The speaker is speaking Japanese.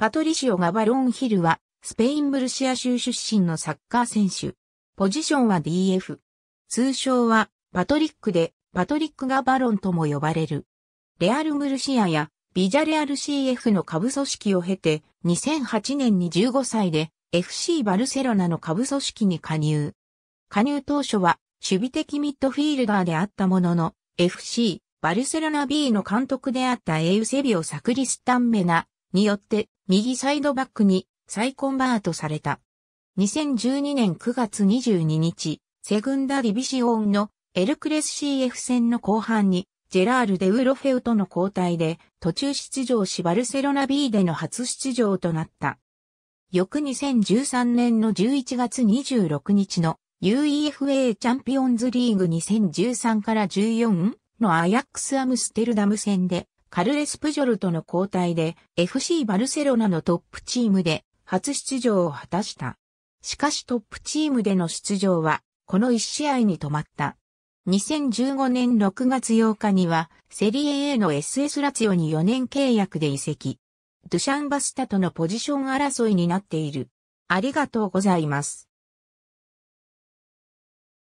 パトリシオ・ガバロンヒルは、スペイン・ブルシア州出身のサッカー選手。ポジションは DF。通称は、パトリックで、パトリック・ガバロンとも呼ばれる。レアル・ムルシアや、ビジャレアル CF の下部組織を経て、2008年に15歳で、FC バルセロナの下部組織に加入。加入当初は、守備的ミッドフィールダーであったものの、FC バルセロナ B の監督であったエウセビオ・サクリスタンメナ、によって右サイドバックに再コンバートされた。2012年9月22日、セグンダディビシオンのエルクレス CF 戦の後半にジェラール・デ・ウロフェウとの交代で途中出場しバルセロナ B での初出場となった。翌2013年の11月26日の UEFA チャンピオンズリーグ2013から14のアヤックスアムステルダム戦でカルレス・プジョルとの交代で FC バルセロナのトップチームで初出場を果たした。しかしトップチームでの出場はこの1試合に止まった。2015年6月8日にはセリエ A の SS ラツヨオに4年契約で移籍。ドゥシャンバスタとのポジション争いになっている。ありがとうございます。